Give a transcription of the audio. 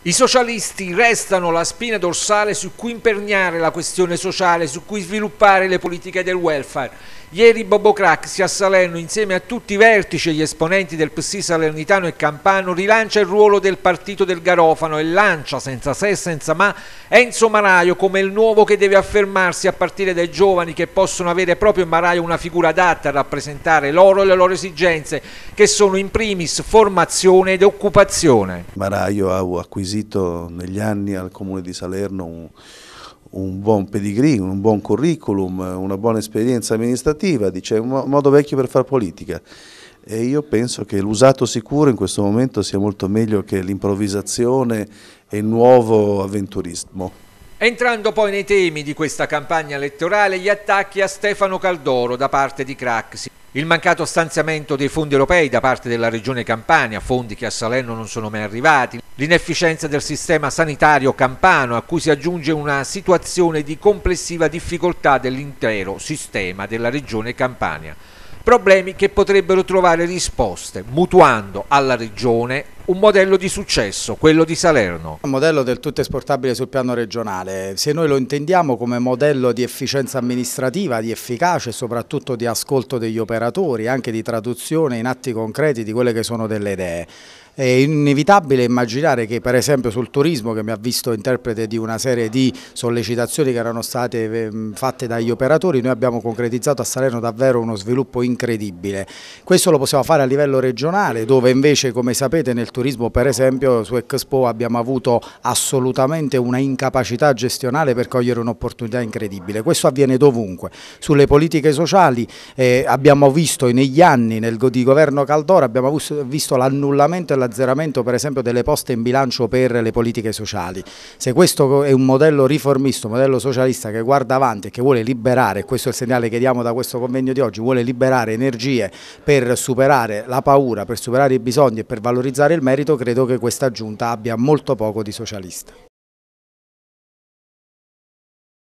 I socialisti restano la spina dorsale su cui imperniare la questione sociale, su cui sviluppare le politiche del welfare. Ieri Bobo Craxi a Salerno, insieme a tutti i vertici e gli esponenti del PSI salernitano e campano, rilancia il ruolo del partito del Garofano e lancia, senza se e senza ma, Enzo Maraio come il nuovo che deve affermarsi a partire dai giovani che possono avere proprio in Maraio una figura adatta a rappresentare loro e le loro esigenze, che sono in primis formazione ed occupazione. Maraio ha acquisito acquisito negli anni al Comune di Salerno un, un buon pedigree, un buon curriculum, una buona esperienza amministrativa, dice un modo vecchio per fare politica. E io penso che l'usato sicuro in questo momento sia molto meglio che l'improvvisazione e il nuovo avventurismo. Entrando poi nei temi di questa campagna elettorale, gli attacchi a Stefano Caldoro da parte di Craxi. Il mancato stanziamento dei fondi europei da parte della regione Campania, fondi che a Salerno non sono mai arrivati, l'inefficienza del sistema sanitario campano a cui si aggiunge una situazione di complessiva difficoltà dell'intero sistema della regione Campania problemi che potrebbero trovare risposte, mutuando alla Regione un modello di successo, quello di Salerno. Un modello del tutto esportabile sul piano regionale. Se noi lo intendiamo come modello di efficienza amministrativa, di efficacia e soprattutto di ascolto degli operatori, anche di traduzione in atti concreti di quelle che sono delle idee. È inevitabile immaginare che per esempio sul turismo, che mi ha visto interprete di una serie di sollecitazioni che erano state eh, fatte dagli operatori, noi abbiamo concretizzato a Salerno davvero uno sviluppo incredibile. Questo lo possiamo fare a livello regionale, dove invece come sapete nel turismo per esempio su Expo abbiamo avuto assolutamente una incapacità gestionale per cogliere un'opportunità incredibile. Questo avviene dovunque. Sulle politiche sociali eh, abbiamo visto negli anni nel, di governo Caldora, abbiamo visto l'annullamento e la l'azzeramento per esempio delle poste in bilancio per le politiche sociali. Se questo è un modello riformista, un modello socialista che guarda avanti e che vuole liberare, questo è il segnale che diamo da questo convegno di oggi, vuole liberare energie per superare la paura, per superare i bisogni e per valorizzare il merito, credo che questa giunta abbia molto poco di socialista.